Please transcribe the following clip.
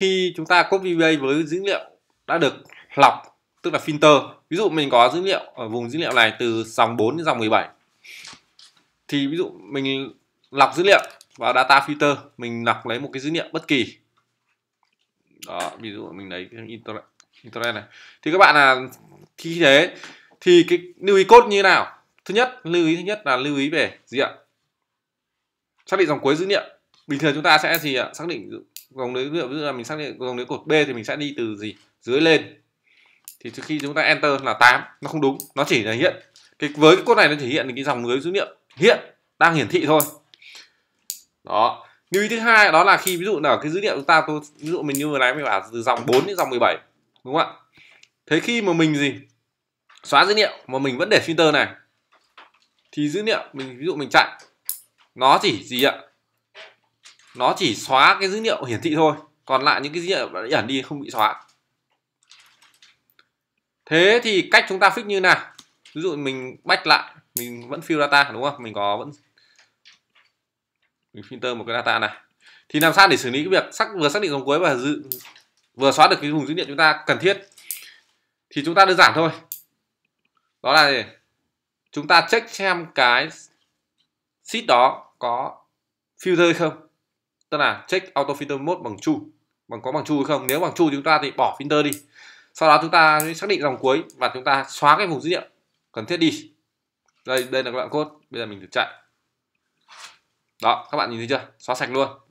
khi chúng ta copy với dữ liệu đã được lọc tức là filter ví dụ mình có dữ liệu ở vùng dữ liệu này từ dòng 4 đến dòng 17 thì ví dụ mình lọc dữ liệu vào data filter mình lọc lấy một cái dữ liệu bất kỳ đó ví dụ mình lấy cái internet, này thì các bạn là khi thế thì cái lưu ý cốt như thế nào thứ nhất lưu ý thứ nhất là lưu ý về gì ạ xác định dòng cuối dữ liệu bình thường chúng ta sẽ gì ạ xác định vòng lưới ví dụ là mình xác định vòng lưới cột B thì mình sẽ đi từ gì dưới lên thì từ khi chúng ta enter là 8 nó không đúng nó chỉ là hiện cái với cái cốt này nó chỉ hiện cái dòng dưới dữ liệu hiện đang hiển thị thôi đó lưu ý thứ hai đó là khi ví dụ là cái dữ liệu chúng ta tôi ví dụ mình như vừa nãy mình bảo từ dòng 4 đến dòng 17 đúng không ạ thế khi mà mình gì xóa dữ liệu mà mình vẫn để filter này thì dữ liệu mình ví dụ mình chạy nó chỉ gì ạ nó chỉ xóa cái dữ liệu hiển thị thôi còn lại những cái dữ liệu đã ẩn đi không bị xóa thế thì cách chúng ta fix như nào ví dụ mình bách lại mình vẫn fill data đúng không mình có vẫn mình filter một cái data này thì làm sao để xử lý cái việc xác vừa xác định dòng cuối và dự, vừa xóa được cái vùng dữ liệu chúng ta cần thiết thì chúng ta đơn giản thôi đó là gì? chúng ta check xem cái sheet đó có filter hay không tức là check auto filter mode bằng true bằng có bằng true hay không nếu bằng true chúng ta thì bỏ filter đi sau đó chúng ta xác định dòng cuối và chúng ta xóa cái vùng dữ liệu cần thiết đi đây đây là các bạn code bây giờ mình thử chạy đó các bạn nhìn thấy chưa xóa sạch luôn